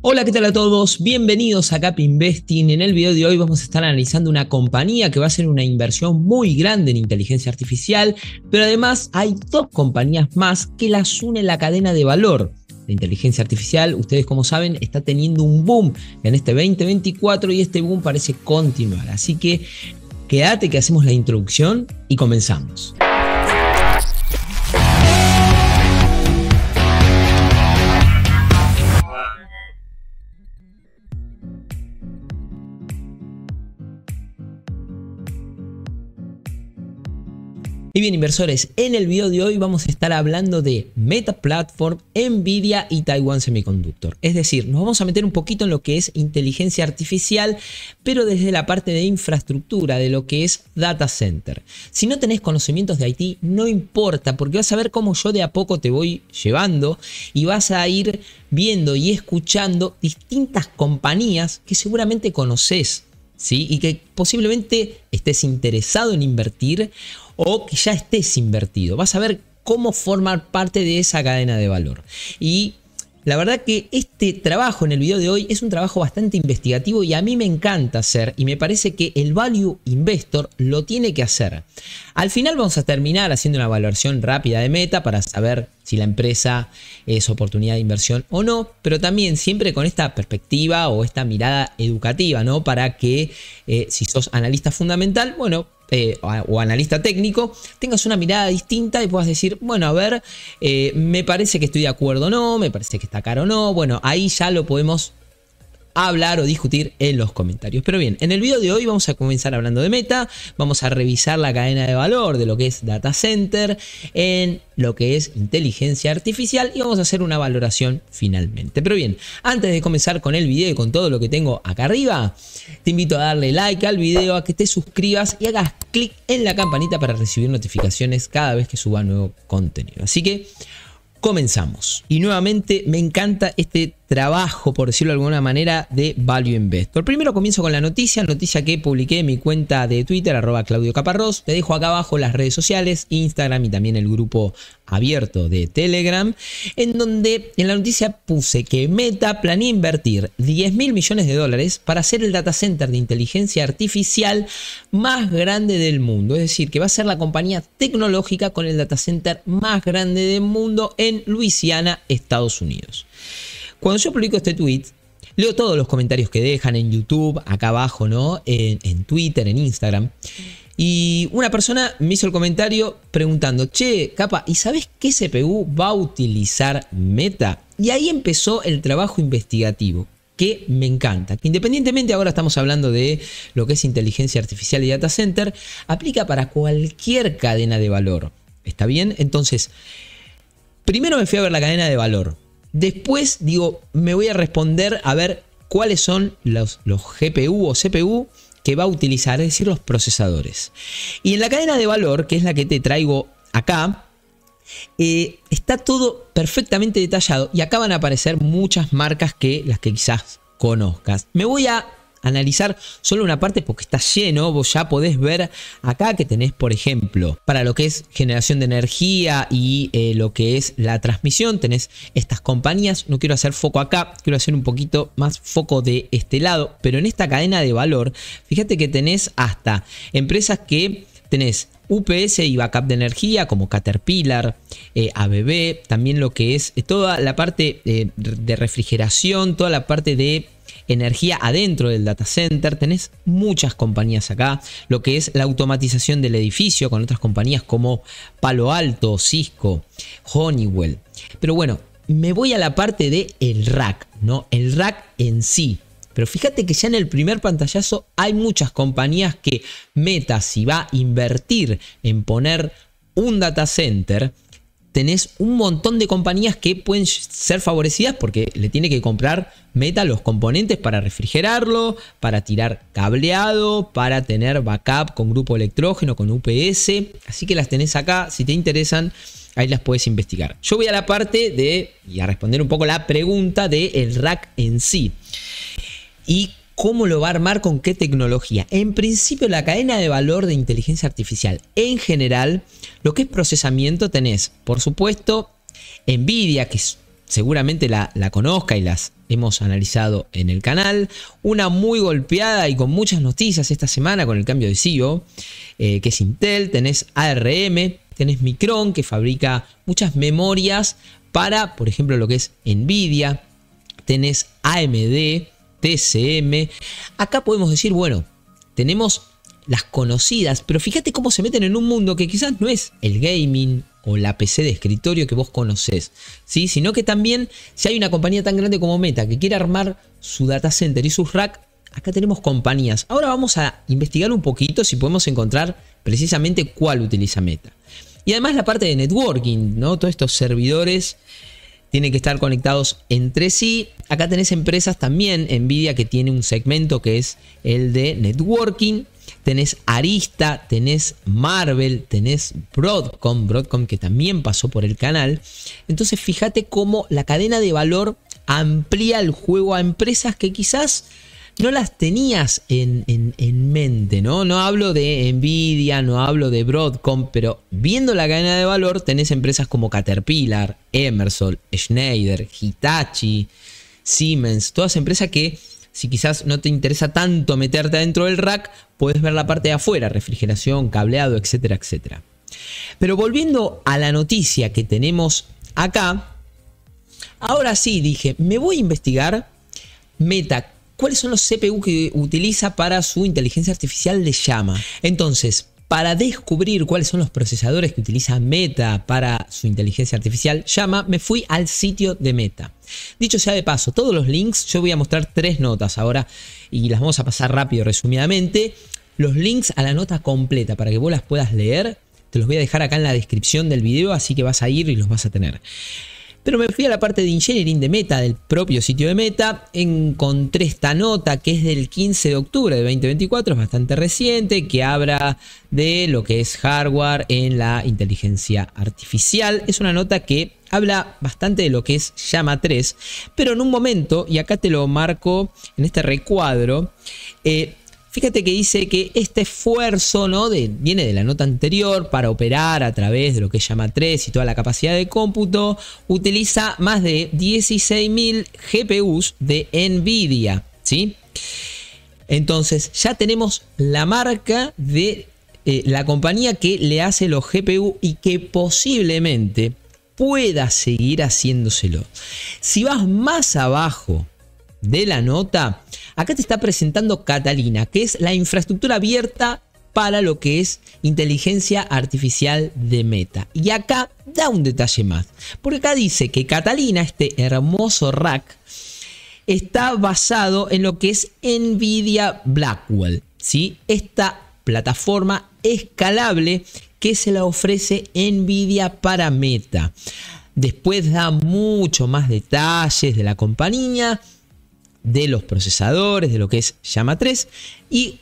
Hola, ¿qué tal a todos? Bienvenidos a Cap Investing. En el video de hoy vamos a estar analizando una compañía que va a ser una inversión muy grande en inteligencia artificial, pero además hay dos compañías más que las en la cadena de valor. de inteligencia artificial, ustedes como saben, está teniendo un boom en este 2024 y este boom parece continuar. Así que quédate que hacemos la introducción y comenzamos. Y bien, inversores, en el video de hoy vamos a estar hablando de Meta Platform, Nvidia y Taiwan Semiconductor. Es decir, nos vamos a meter un poquito en lo que es inteligencia artificial, pero desde la parte de infraestructura, de lo que es data center. Si no tenés conocimientos de IT, no importa, porque vas a ver cómo yo de a poco te voy llevando y vas a ir viendo y escuchando distintas compañías que seguramente conoces, ¿sí? Y que posiblemente estés interesado en invertir o que ya estés invertido. Vas a ver cómo formar parte de esa cadena de valor. Y la verdad que este trabajo en el video de hoy es un trabajo bastante investigativo y a mí me encanta hacer y me parece que el value investor lo tiene que hacer. Al final vamos a terminar haciendo una valoración rápida de meta para saber si la empresa es oportunidad de inversión o no, pero también siempre con esta perspectiva o esta mirada educativa, ¿no? Para que eh, si sos analista fundamental, bueno, eh, o analista técnico, tengas una mirada distinta y puedas decir, bueno, a ver, eh, me parece que estoy de acuerdo o no, me parece que está caro o no, bueno, ahí ya lo podemos hablar o discutir en los comentarios. Pero bien, en el video de hoy vamos a comenzar hablando de Meta, vamos a revisar la cadena de valor de lo que es Data Center en lo que es inteligencia artificial y vamos a hacer una valoración finalmente. Pero bien, antes de comenzar con el video y con todo lo que tengo acá arriba, te invito a darle like al video, a que te suscribas y hagas clic en la campanita para recibir notificaciones cada vez que suba nuevo contenido. Así que comenzamos. Y nuevamente me encanta este trabajo, por decirlo de alguna manera, de Value Investor. Primero comienzo con la noticia, noticia que publiqué en mi cuenta de Twitter, arroba Claudio Caparrós. Te dejo acá abajo las redes sociales, Instagram y también el grupo abierto de Telegram, en donde en la noticia puse que Meta planea invertir 10 mil millones de dólares para hacer el data center de inteligencia artificial más grande del mundo. Es decir, que va a ser la compañía tecnológica con el data center más grande del mundo en Luisiana, Estados Unidos. Cuando yo publico este tweet, leo todos los comentarios que dejan en YouTube, acá abajo, ¿no? En, Twitter, en Instagram. Y una persona me hizo el comentario preguntando, che, capa, ¿y sabes qué CPU va a utilizar Meta? Y ahí empezó el trabajo investigativo que me encanta. independientemente, ahora estamos hablando de lo que es inteligencia artificial y data center, aplica para cualquier cadena de valor. ¿Está bien? Entonces, primero me fui a ver la cadena de valor. Después digo, me voy a responder a ver cuáles son los, los GPU o CPU que va a utilizar, es decir, los procesadores. Y en la cadena de valor, que es la que te traigo acá, eh, está todo perfectamente detallado y acá van a aparecer muchas marcas que las que quizás conozcas. Me voy a analizar solo una parte porque está lleno, vos ya podés ver acá que tenés, por ejemplo, para lo que es generación de energía y eh, lo que es la transmisión, tenés estas compañías, no quiero hacer foco acá, quiero hacer un poquito más foco de este lado, pero en esta cadena de valor, fíjate que tenés hasta empresas que tenés UPS y backup de energía como Caterpillar, eh, ABB, también lo que es eh, toda la parte de refrigeración, toda la parte de energía adentro del data center, tenés muchas compañías acá, lo que es la automatización del edificio con otras compañías como Palo Alto, Cisco, Honeywell. Pero bueno, me voy a la parte de el rack, ¿no? El rack en sí. Pero fíjate que ya en el primer pantallazo hay muchas compañías que Meta si va a invertir en poner un data center, tenés un montón de compañías que pueden ser favorecidas porque le tiene que comprar Meta los componentes para refrigerarlo, para tirar cableado, para tener backup con grupo electrógeno, con UPS. Así que las tenés acá, si te interesan, ahí las puedes investigar. Yo voy a la parte de, y a responder un poco la pregunta del el rack en sí. Y cómo lo va a armar, con qué tecnología. En principio, la cadena de valor de inteligencia artificial en general, lo que es procesamiento tenés, por supuesto, Nvidia, que seguramente la, conozca y las hemos analizado en el canal, una muy golpeada y con muchas noticias esta semana con el cambio de CEO, eh, que es Intel, tenés ARM, tenés Micron, que fabrica muchas memorias para, por ejemplo, lo que es Nvidia, tenés AMD, TCM. Acá podemos decir, bueno, tenemos las conocidas, pero fíjate cómo se meten en un mundo que quizás no es el gaming o la PC de escritorio que vos conocés, ¿sí? sino que también si hay una compañía tan grande como Meta que quiere armar su data center y sus rack, acá tenemos compañías. Ahora vamos a investigar un poquito si podemos encontrar precisamente cuál utiliza Meta. Y además la parte de networking, ¿no? Todos estos servidores tienen que estar conectados entre sí. Acá tenés empresas también, Nvidia que tiene un segmento que es el de networking. Tenés Arista, tenés Marvel, tenés Broadcom, Broadcom que también pasó por el canal. Entonces fíjate cómo la cadena de valor amplía el juego a empresas que quizás no las tenías en, mente, ¿no? No hablo de Nvidia, no hablo de Broadcom, pero viendo la cadena de valor tenés empresas como Caterpillar, Emerson, Schneider, Hitachi, Siemens, todas empresas que si quizás no te interesa tanto meterte adentro del rack, puedes ver la parte de afuera, refrigeración, cableado, etcétera, etcétera. Pero volviendo a la noticia que tenemos acá, ahora sí dije, me voy a investigar Meta cuáles son los CPU que utiliza para su inteligencia artificial de llama. Entonces, para descubrir cuáles son los procesadores que utiliza Meta para su inteligencia artificial llama, me fui al sitio de Meta. Dicho sea de paso, todos los links, yo voy a mostrar tres notas ahora y las vamos a pasar rápido, resumidamente. Los links a la nota completa para que vos las puedas leer, te los voy a dejar acá en la descripción del video, así que vas a ir y los vas a tener. Pero me fui a la parte de engineering de Meta, del propio sitio de Meta, encontré esta nota que es del 15 de octubre de 2024, es bastante reciente, que habla de lo que es hardware en la inteligencia artificial. Es una nota que habla bastante de lo que es llama 3, pero en un momento, y acá te lo marco en este recuadro, eh, Fíjate que dice que este esfuerzo ¿no? viene de la nota anterior para operar a través de lo que llama 3 y toda la capacidad de cómputo, utiliza más de 16.000 GPUs de Nvidia. ¿sí? Entonces ya tenemos la marca de eh, la compañía que le hace los GPU y que posiblemente pueda seguir haciéndoselo. Si vas más abajo de la nota, acá te está presentando Catalina, que es la infraestructura abierta para lo que es inteligencia artificial de Meta. Y acá da un detalle más, porque acá dice que Catalina, este hermoso rack, está basado en lo que es Nvidia Blackwell, ¿sí? Esta plataforma escalable que se la ofrece Nvidia para Meta. Después da mucho más detalles de la compañía, de los procesadores, de lo que es Llama 3. Y,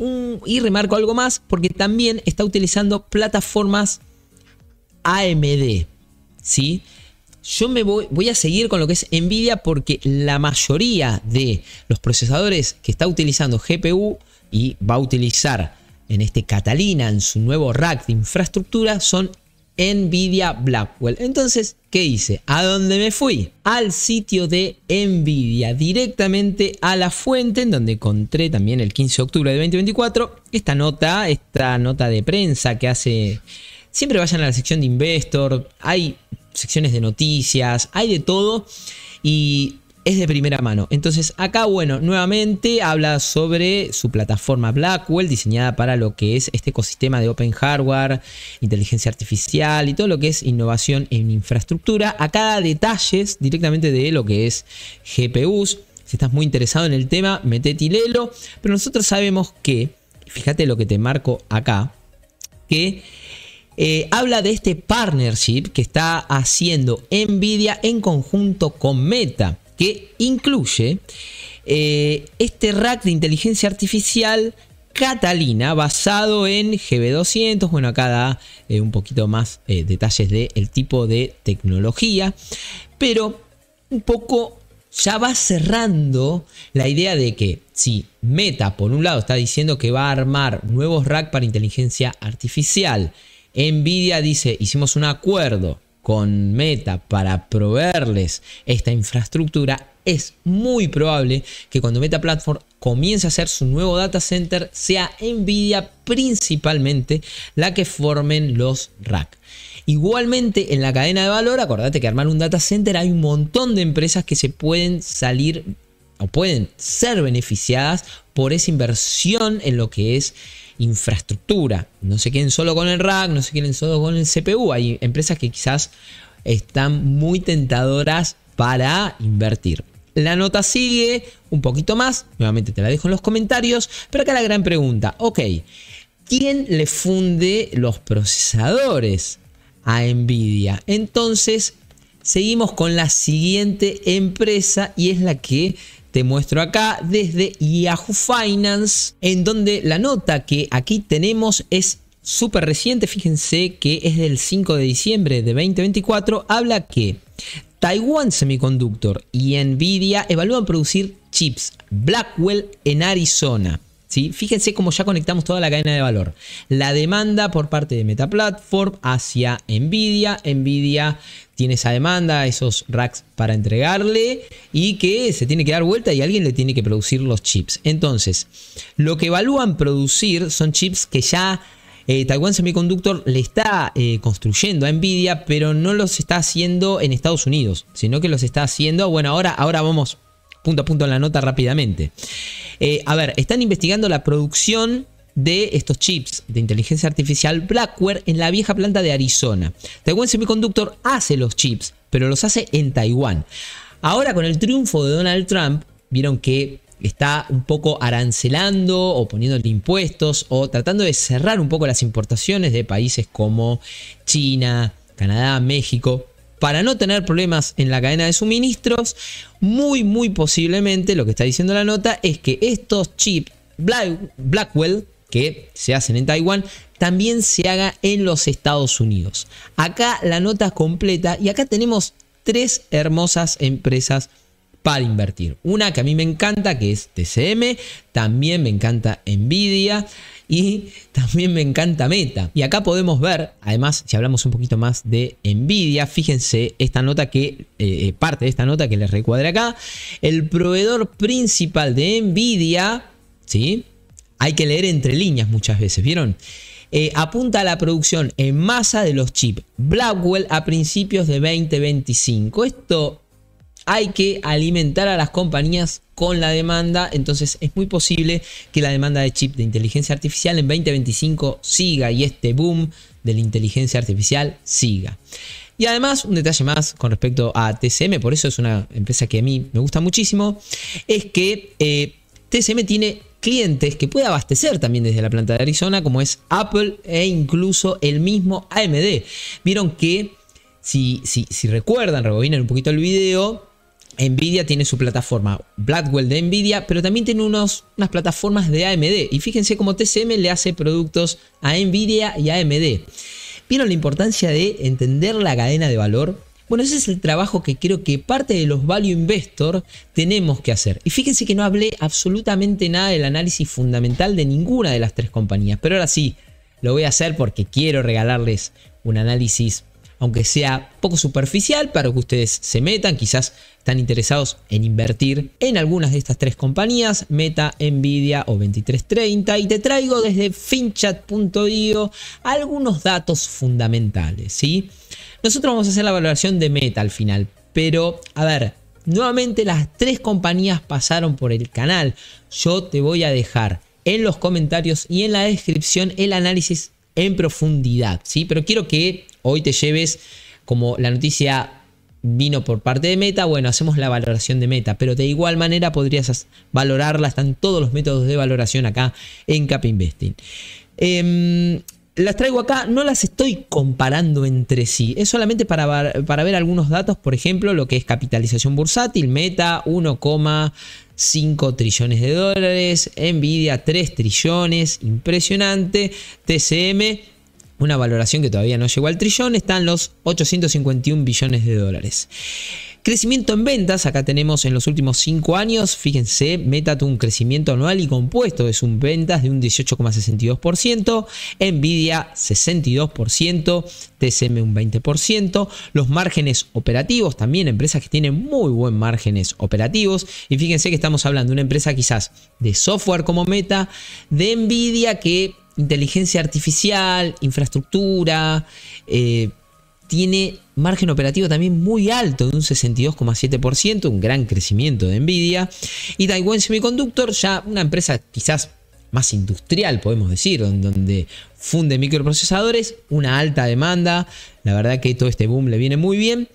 y remarco algo más porque también está utilizando plataformas AMD. si Yo me voy, voy, a seguir con lo que es Nvidia porque la mayoría de los procesadores que está utilizando GPU y va a utilizar en este Catalina, en su nuevo rack de infraestructura, son Nvidia Blackwell. Entonces, ¿qué hice? ¿A dónde me fui? Al sitio de Nvidia, directamente a la fuente, en donde encontré también el 15 de octubre de 2024 esta nota, esta nota de prensa que hace... Siempre vayan a la sección de Investor, hay secciones de noticias, hay de todo. Y es de primera mano. Entonces acá, bueno, nuevamente habla sobre su plataforma Blackwell, diseñada para lo que es este ecosistema de open hardware, inteligencia artificial y todo lo que es innovación en infraestructura. Acá detalles directamente de lo que es GPUs. Si estás muy interesado en el tema, metete y Pero nosotros sabemos que, fíjate lo que te marco acá, que eh, habla de este partnership que está haciendo Nvidia en conjunto con Meta que incluye eh, este rack de inteligencia artificial Catalina basado en GB200. Bueno, acá da eh, un poquito más eh, detalles del el tipo de tecnología, pero un poco ya va cerrando la idea de que si Meta, por un lado, está diciendo que va a armar nuevos racks para inteligencia artificial, Nvidia dice, hicimos un acuerdo con Meta para proveerles esta infraestructura, es muy probable que cuando Meta Platform comience a hacer su nuevo data center sea Nvidia principalmente la que formen los rack. Igualmente en la cadena de valor, acordate que armar un data center hay un montón de empresas que se pueden salir o pueden ser beneficiadas por esa inversión en lo que es infraestructura. No se queden solo con el rack, no se queden solo con el CPU. Hay empresas que quizás están muy tentadoras para invertir. La nota sigue un poquito más, nuevamente te la dejo en los comentarios, pero acá la gran pregunta, ok, ¿quién le funde los procesadores a Nvidia? Entonces, seguimos con la siguiente empresa y es la que te muestro acá desde Yahoo Finance, en donde la nota que aquí tenemos es súper reciente, fíjense que es del 5 de diciembre de 2024, habla que Taiwan Semiconductor y Nvidia evalúan producir chips Blackwell en Arizona. ¿Sí? Fíjense cómo ya conectamos toda la cadena de valor. La demanda por parte de Meta Platform hacia Nvidia, Nvidia tiene esa demanda, esos racks para entregarle y que se tiene que dar vuelta y alguien le tiene que producir los chips. Entonces, lo que evalúan producir son chips que ya eh, Taiwan Semiconductor le está eh, construyendo a Nvidia, pero no los está haciendo en Estados Unidos, sino que los está haciendo, bueno, ahora, ahora vamos punto a punto en la nota rápidamente. Eh, a ver, están investigando la producción de estos chips de inteligencia artificial Blackware en la vieja planta de Arizona. Taiwan Semiconductor hace los chips, pero los hace en Taiwán. Ahora con el triunfo de Donald Trump, vieron que está un poco arancelando o poniéndole impuestos o tratando de cerrar un poco las importaciones de países como China, Canadá, México, para no tener problemas en la cadena de suministros, muy, muy posiblemente lo que está diciendo la nota es que estos chips Blackwell que se hacen en Taiwán también se haga en los Estados Unidos. Acá la nota completa y acá tenemos tres hermosas empresas para invertir. Una que a mí me encanta, que es TCM, también me encanta Nvidia y también me encanta Meta. Y acá podemos ver, además, si hablamos un poquito más de Nvidia, fíjense esta nota que, eh, eh, parte de esta nota que les recuadra acá, el proveedor principal de Nvidia, ¿sí? hay que leer entre líneas muchas veces, ¿vieron? Eh, apunta a la producción en masa de los chips Blackwell a principios de 2025. Esto hay que alimentar a las compañías con la demanda, entonces es muy posible que la demanda de chip de inteligencia artificial en 2025 siga y este boom de la inteligencia artificial siga. Y además, un detalle más con respecto a TCM, por eso es una empresa que a mí me gusta muchísimo, es que eh, TCM tiene clientes que puede abastecer también desde la planta de Arizona, como es Apple e incluso el mismo AMD. Vieron que, si, si, si recuerdan, rebobinan un poquito el video, Nvidia tiene su plataforma Blackwell de Nvidia, pero también tiene unos, unas plataformas de AMD. Y fíjense cómo TCM le hace productos a Nvidia y AMD. ¿Vieron la importancia de entender la cadena de valor? Bueno, ese es el trabajo que creo que parte de los value investor tenemos que hacer. Y fíjense que no hablé absolutamente nada del análisis fundamental de ninguna de las tres compañías, pero ahora sí, lo voy a hacer porque quiero regalarles un análisis aunque sea poco superficial, para que ustedes se metan, quizás están interesados en invertir en algunas de estas tres compañías, Meta, Nvidia o 2330, y te traigo desde finchat.io algunos datos fundamentales, ¿sí? Nosotros vamos a hacer la valoración de Meta al final, pero a ver, nuevamente las tres compañías pasaron por el canal. Yo te voy a dejar en los comentarios y en la descripción el análisis en profundidad, ¿sí? Pero quiero que hoy te lleves como la noticia vino por parte de Meta, bueno, hacemos la valoración de Meta, pero de igual manera podrías valorarla, están todos los métodos de valoración acá en Cap Investing. Em, las traigo acá, no las estoy comparando entre sí, es solamente para, para ver algunos datos, por ejemplo, lo que es capitalización bursátil, Meta 1,5 trillones de dólares, Nvidia 3 trillones, impresionante, TCM una valoración que todavía no llegó al trillón, están los 851 billones de dólares. Crecimiento en ventas, acá tenemos en los últimos 5 años, fíjense, Meta tuvo un crecimiento anual y compuesto de sus ventas de un 18,62%, Nvidia 62%, TSM un 20%, los márgenes operativos, también empresas que tienen muy buen márgenes operativos, y fíjense que estamos hablando de una empresa quizás de software como Meta, de Nvidia que inteligencia artificial, infraestructura, eh, tiene margen operativo también muy alto, de un 62,7%, un gran crecimiento de Nvidia. Y Taiwan Semiconductor, ya una empresa quizás más industrial, podemos decir, donde funde microprocesadores, una alta demanda, la verdad que todo este boom le viene muy bien.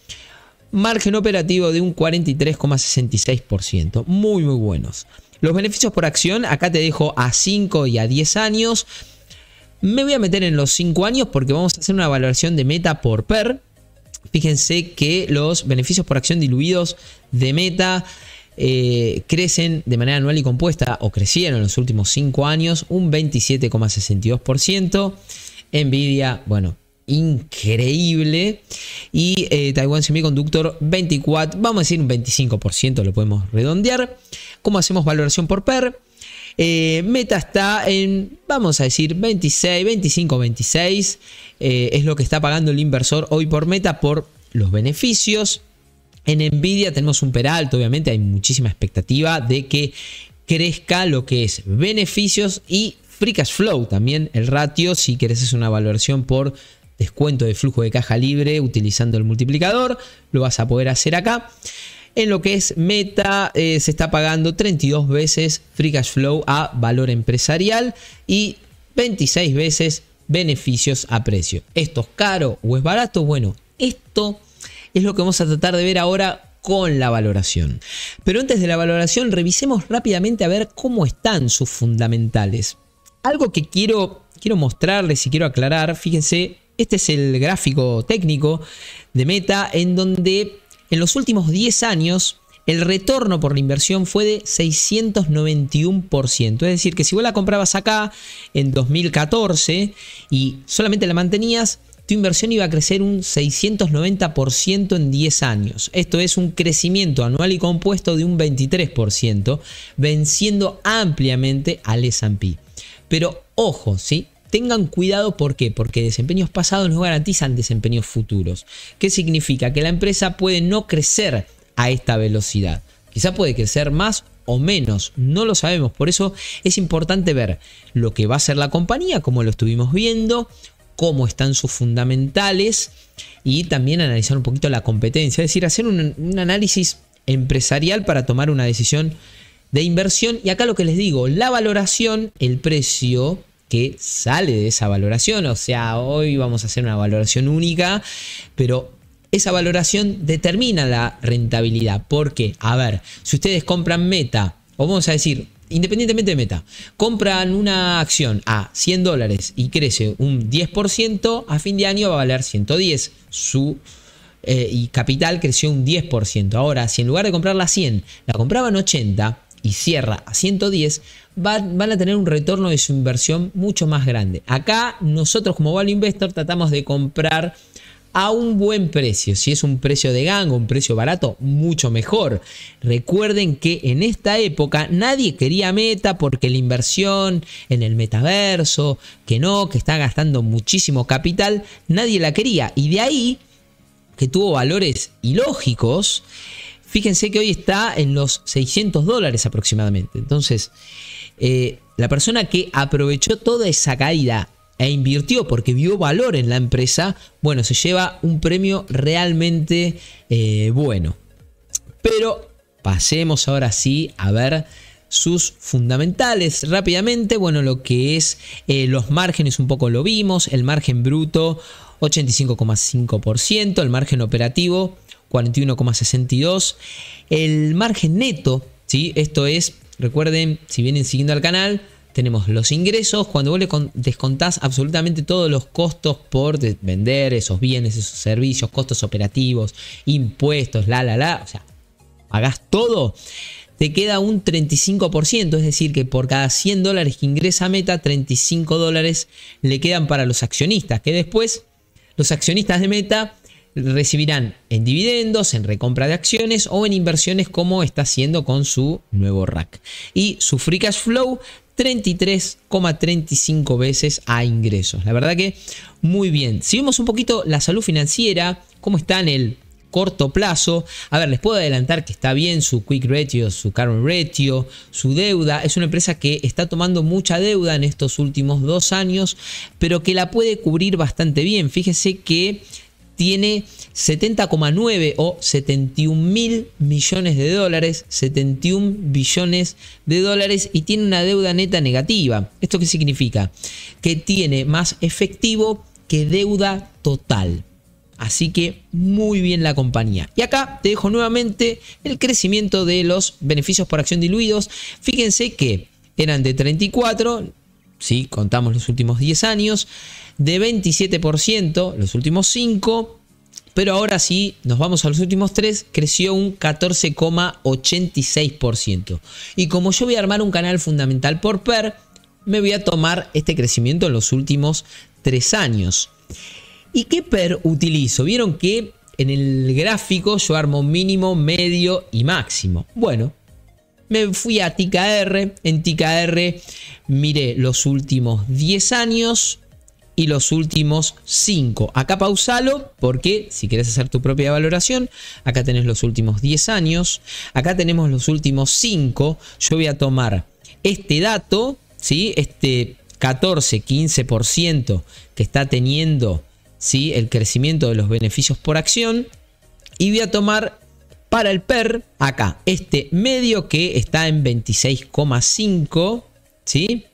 Margen operativo de un 43,66%, muy muy buenos. Los beneficios por acción, acá te dejo a 5 y a 10 años. Me voy a meter en los 5 años porque vamos a hacer una valoración de Meta por PER. Fíjense que los beneficios por acción diluidos de Meta eh, crecen de manera anual y compuesta, o crecieron en los últimos 5 años, un 27,62%. Nvidia, bueno, increíble. Y eh, Taiwan Semiconductor 24, vamos a decir un 25%, lo podemos redondear. ¿Cómo hacemos valoración por PER? Eh, Meta está en, vamos a decir, 26, 25, 26. es lo que está pagando el inversor hoy por Meta por los beneficios. En Nvidia tenemos un peralto, obviamente hay muchísima expectativa de que crezca lo que es beneficios y free cash flow también el ratio si querés es una valoración por descuento de flujo de caja libre utilizando el multiplicador lo vas a poder hacer acá en lo que es Meta, eh, se está pagando 32 veces free cash flow a valor empresarial y 26 veces beneficios a precio. ¿Esto es caro o es barato? Bueno, esto es lo que vamos a tratar de ver ahora con la valoración. Pero antes de la valoración, revisemos rápidamente a ver cómo están sus fundamentales. Algo que quiero, quiero mostrarles y quiero aclarar, fíjense, este es el gráfico técnico de Meta en donde en los últimos 10 años, el retorno por la inversión fue de 691%. Es decir, que si vos la comprabas acá en 2014 y solamente la mantenías, tu inversión iba a crecer un 690% en 10 años. Esto es un crecimiento anual y compuesto de un 23%, venciendo ampliamente al S&P. Pero ojo, ¿sí? Tengan cuidado, ¿por qué? Porque desempeños pasados no garantizan desempeños futuros. ¿Qué significa? Que la empresa puede no crecer a esta velocidad. Quizá puede crecer más o menos, no lo sabemos. Por eso es importante ver lo que va a hacer la compañía, como lo estuvimos viendo, cómo están sus fundamentales y también analizar un poquito la competencia. Es decir, hacer un, un análisis empresarial para tomar una decisión de inversión. Y acá lo que les digo, la valoración, el precio que sale de esa valoración. O sea, hoy vamos a hacer una valoración única, pero esa valoración determina la rentabilidad. Porque, a ver, si ustedes compran meta, o vamos a decir, independientemente de meta, compran una acción a 100 dólares y crece un 10%, a fin de año va a valer 110 su... Eh, y capital creció un 10%. Ahora, si en lugar de comprarla a 100, la compraban 80 y cierra a 110, van, a tener un retorno de su inversión mucho más grande. Acá nosotros como Value Investor tratamos de comprar a un buen precio. Si es un precio de gango, un precio barato, mucho mejor. Recuerden que en esta época nadie quería meta porque la inversión en el metaverso, que no, que está gastando muchísimo capital, nadie la quería. Y de ahí que tuvo valores ilógicos. Fíjense que hoy está en los 600 dólares aproximadamente. Entonces, eh, la persona que aprovechó toda esa caída e invirtió porque vio valor en la empresa, bueno, se lleva un premio realmente eh, bueno. Pero pasemos ahora sí a ver sus fundamentales rápidamente. Bueno, lo que es eh, los márgenes, un poco lo vimos, el margen bruto 85,5%, el margen operativo 41,62%, el margen neto, ¿sí? esto es Recuerden, si vienen siguiendo al canal, tenemos los ingresos, cuando vos le descontás absolutamente todos los costos por vender esos bienes, esos servicios, costos operativos, impuestos, la, la, la, o sea, pagás todo, te queda un 35%, es decir, que por cada 100 dólares que ingresa Meta, 35 dólares le quedan para los accionistas, que después los accionistas de Meta recibirán en dividendos, en recompra de acciones o en inversiones como está haciendo con su nuevo rack. Y su free cash flow 33,35 veces a ingresos. La verdad que muy bien. Si vemos un poquito la salud financiera, cómo está en el corto plazo. A ver, les puedo adelantar que está bien su quick ratio, su current ratio, su deuda. Es una empresa que está tomando mucha deuda en estos últimos dos años, pero que la puede cubrir bastante bien. Fíjese que tiene 70,9 o 71 mil millones de dólares, 71 billones de dólares y tiene una deuda neta negativa. ¿Esto qué significa? Que tiene más efectivo que deuda total. Así que muy bien la compañía. Y acá te dejo nuevamente el crecimiento de los beneficios por acción diluidos. Fíjense que eran de 34, si contamos los últimos 10 años, de 27% los últimos 5, pero ahora sí, nos vamos a los últimos 3, creció un 14,86%. Y como yo voy a armar un canal fundamental por PER, me voy a tomar este crecimiento en los últimos 3 años. ¿Y qué PER utilizo? Vieron que en el gráfico yo armo mínimo, medio y máximo. Bueno, me fui a TKR. En TKR miré los últimos 10 años y los últimos 5. Acá pausalo porque si quieres hacer tu propia valoración, acá tenés los últimos 10 años, acá tenemos los últimos 5. Yo voy a tomar este dato, ¿sí? este 14, 15% que está teniendo ¿sí? el crecimiento de los beneficios por acción y voy a tomar para el PER, acá, este medio que está en 26,5, ¿sí?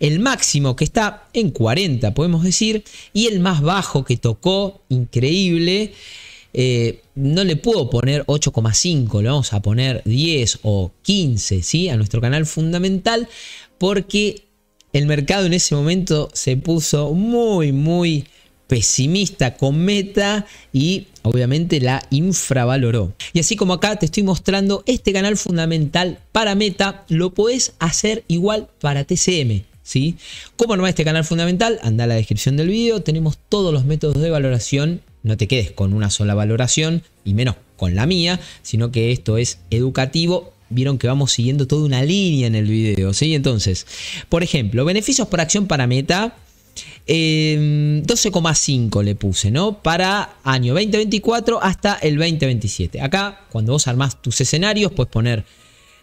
El máximo que está en 40, podemos decir, y el más bajo que tocó, increíble, eh, no le puedo poner 8,5, le vamos a poner 10 o 15, ¿sí? A nuestro canal fundamental, porque el mercado en ese momento se puso muy, muy pesimista con Meta y obviamente la infravaloró. Y así como acá te estoy mostrando este canal fundamental para Meta, lo puedes hacer igual para TCM. ¿Sí? ¿Cómo armar este canal fundamental? Anda a la descripción del video, tenemos todos los métodos de valoración. No te quedes con una sola valoración y menos con la mía, sino que esto es educativo vieron que vamos siguiendo toda una línea en el video, ¿sí? Entonces, por ejemplo, beneficios por acción para Meta, eh, em, 12,5 le puse, ¿no? Para año 2024 hasta el 2027. Acá, cuando vos armás tus escenarios, puedes poner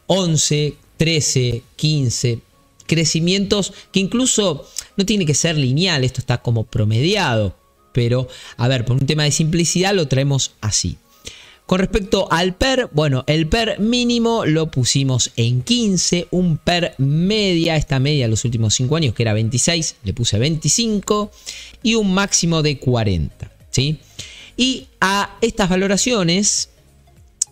11, 13, 15 crecimientos que incluso no tiene que ser lineal, esto está como promediado, pero a ver, por un tema de simplicidad lo traemos así. Con respecto al PER, bueno, el PER mínimo lo pusimos en 15, un PER media, esta media de los últimos 5 años que era 26, le puse 25 y un máximo de 40, ¿sí? Y a estas valoraciones,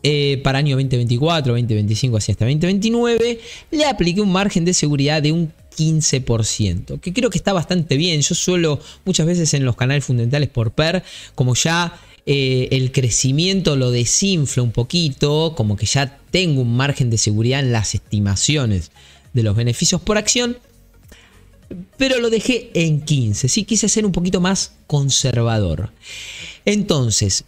eh, para año 2024, 2025, así hasta 2029, le apliqué un margen de seguridad de un 15%, que creo que está bastante bien. Yo suelo muchas veces en los canales fundamentales por PER, como ya eh, el crecimiento lo desinfla un poquito, como que ya tengo un margen de seguridad en las estimaciones de los beneficios por acción, pero lo dejé en 15, sí, quise ser un poquito más conservador. Entonces,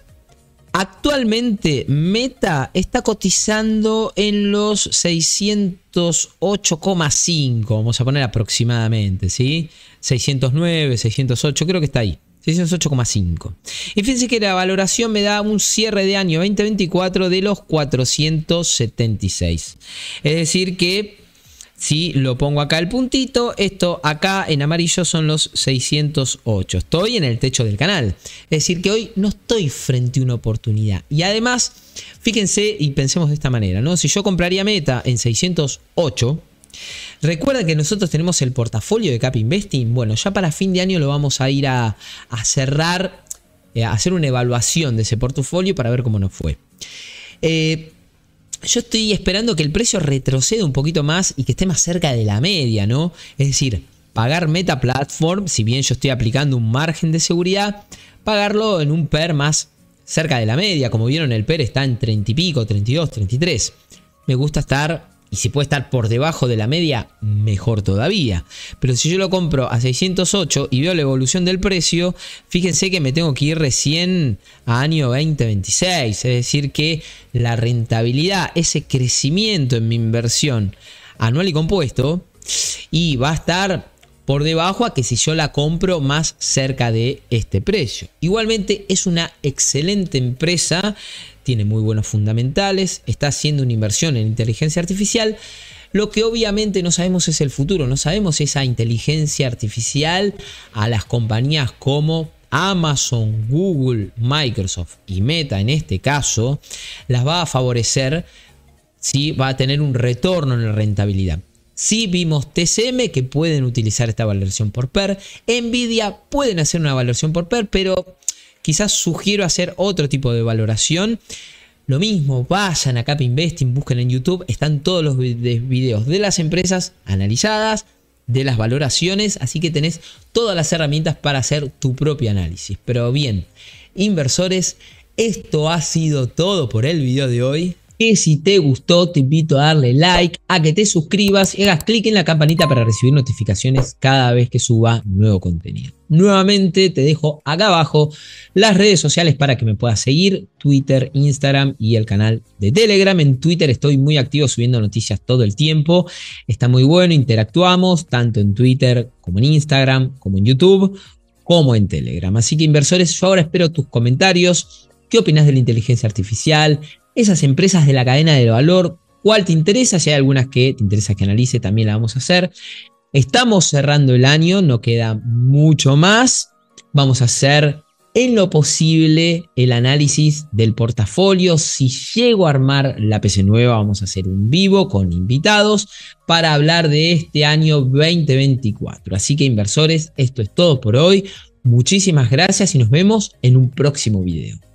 actualmente Meta está cotizando en los 608,5, vamos a poner aproximadamente, ¿sí? 609, 608, creo que está ahí. 608,5. Y fíjense que la valoración me da un cierre de año 2024 de los 476. Es decir que si lo pongo acá el puntito, esto acá en amarillo son los 608. Estoy en el techo del canal. Es decir, que hoy no estoy frente a una oportunidad. Y además, fíjense y pensemos de esta manera, ¿no? Si yo compraría Meta en 608, Recuerda que nosotros tenemos el portafolio de Cap Investing. Bueno, ya para fin de año lo vamos a ir a, cerrar, eh, a hacer una evaluación de ese portafolio para ver cómo nos fue. Eh, yo estoy esperando que el precio retroceda un poquito más y que esté más cerca de la media, ¿no? Es decir, pagar Meta Platform, si bien yo estoy aplicando un margen de seguridad, pagarlo en un PER más cerca de la media. Como vieron, el PER está en 30 y pico, 32, 33. Me gusta estar y si puede estar por debajo de la media, mejor todavía. Pero si yo lo compro a 608 y veo la evolución del precio, fíjense que me tengo que ir recién a año 2026. Es decir, que la rentabilidad, ese crecimiento en mi inversión anual y compuesto, y va a estar por debajo a que si yo la compro más cerca de este precio. Igualmente es una excelente empresa, tiene muy buenos fundamentales, está haciendo una inversión en inteligencia artificial. Lo que obviamente no sabemos es el futuro, no sabemos si esa inteligencia artificial a las compañías como Amazon, Google, Microsoft y Meta en este caso, las va a favorecer si va a tener un retorno en la rentabilidad. Si vimos TCM que pueden utilizar esta valoración por PER. Nvidia pueden hacer una valoración por PER, pero quizás sugiero hacer otro tipo de valoración. Lo mismo, vayan a Cap Investing, busquen en YouTube, están todos los videos de las empresas analizadas, de las valoraciones, así que tenés todas las herramientas para hacer tu propio análisis. Pero bien, inversores, esto ha sido todo por el video de hoy que si te gustó te invito a darle like, a que te suscribas y hagas clic en la campanita para recibir notificaciones cada vez que suba nuevo contenido. Nuevamente te dejo acá abajo las redes sociales para que me puedas seguir, Twitter, Instagram y el canal de Telegram. En Twitter estoy muy activo subiendo noticias todo el tiempo. Está muy bueno, interactuamos tanto en Twitter como en Instagram, como en YouTube, como en Telegram. Así que inversores, yo ahora espero tus comentarios. ¿Qué opinas de la inteligencia artificial? esas empresas de la cadena de valor, cuál te interesa, si hay algunas que te interesa que analice, también la vamos a hacer. Estamos cerrando el año, no queda mucho más. Vamos a hacer en lo posible el análisis del portafolio. Si llego a armar la PC nueva, vamos a hacer un vivo con invitados para hablar de este año 2024. Así que inversores, esto es todo por hoy. Muchísimas gracias y nos vemos en un próximo video.